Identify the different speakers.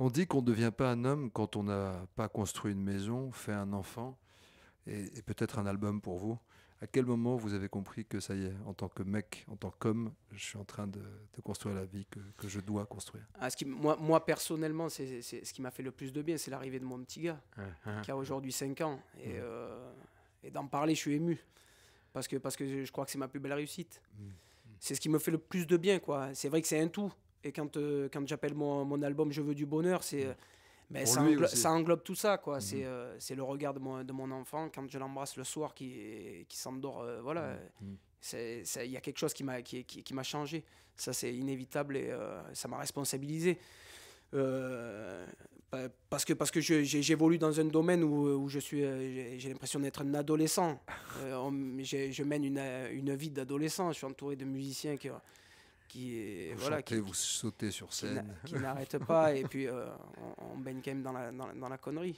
Speaker 1: On dit qu'on ne devient pas un homme quand on n'a pas construit une maison, fait un enfant et, peut-être un album pour vous. À quel moment vous avez compris que ça y est, en tant que mec, en tant qu'homme, je suis en train de, construire la vie que, je dois construire
Speaker 2: ah, ce moi, personnellement, c'est ce qui m'a fait le plus de bien, c'est l'arrivée de mon petit gars, uh-huh. qui a aujourd'hui 5 ans. Mm. Euh, et, d'en parler, je suis ému. Parce que, parce que je crois que c'est ma plus belle réussite. Mm. C'est ce qui me fait le plus de bien. quoi. C'est vrai que c'est un tout. Et quand, euh, quand j'appelle mon, mon, album Je veux du bonheur, c'est. Euh, mais ça, englobe tout ça, quoi. Mhm. Euh, c'est le regard de mon, de mon, enfant quand je l'embrasse le soir qui, qui s'endort. voilà. Mhm. Il y a quelque chose qui m'a qui, qui, changé. Ça, c'est inévitable et ça m'a responsabilisé. parce que, parce que j'évolue dans un domaine où, où je suis j'ai l'impression d'être un adolescent. je mène une, une vie d'adolescent. Je suis entouré de musiciens qui qui est vous voilà qui, vous sautez sur scène qui, n'arrête pas et puis euh,
Speaker 3: on, baigne quand même dans la, dans la connerie